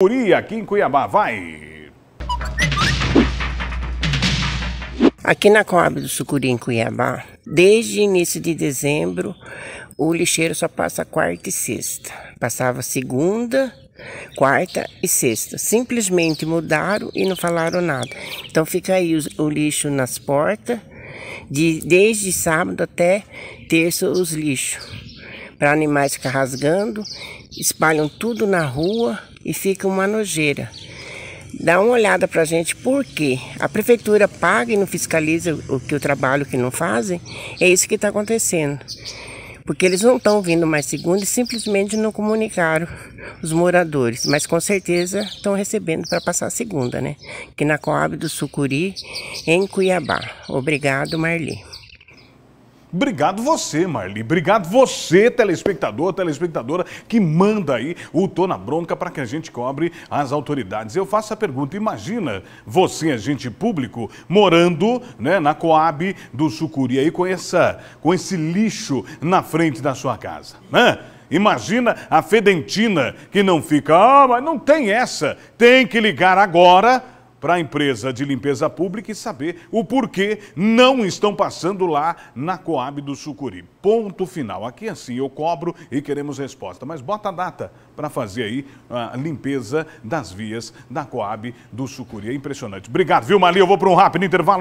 Guri aqui em Cuiabá, vai! Aqui na Coab do Sucuri, em Cuiabá, desde início de dezembro, o lixeiro só passa quarta e sexta. Passava segunda, quarta e sexta. Simplesmente mudaram e não falaram nada. Então fica aí o, o lixo nas portas, de, desde sábado até terça os lixos para animais ficar rasgando, espalham tudo na rua e fica uma nojeira. Dá uma olhada para a gente por quê. A prefeitura paga e não fiscaliza o que o trabalho que não fazem. É isso que está acontecendo. Porque eles não estão vindo mais segunda e simplesmente não comunicaram os moradores. Mas com certeza estão recebendo para passar segunda, né? Que na Coab do Sucuri, em Cuiabá. Obrigado, Marli. Obrigado você, Marli. Obrigado você, telespectador, telespectadora, que manda aí o Tô na Bronca para que a gente cobre as autoridades. Eu faço a pergunta, imagina você, agente público, morando né, na Coab do Sucuri aí com, essa, com esse lixo na frente da sua casa, né? Imagina a fedentina que não fica, ah, mas não tem essa, tem que ligar agora para a empresa de limpeza pública e saber o porquê não estão passando lá na Coab do Sucuri. Ponto final. Aqui assim eu cobro e queremos resposta. Mas bota a data para fazer aí a limpeza das vias da Coab do Sucuri. É impressionante. Obrigado, viu, Mali? Eu vou para um rápido intervalo.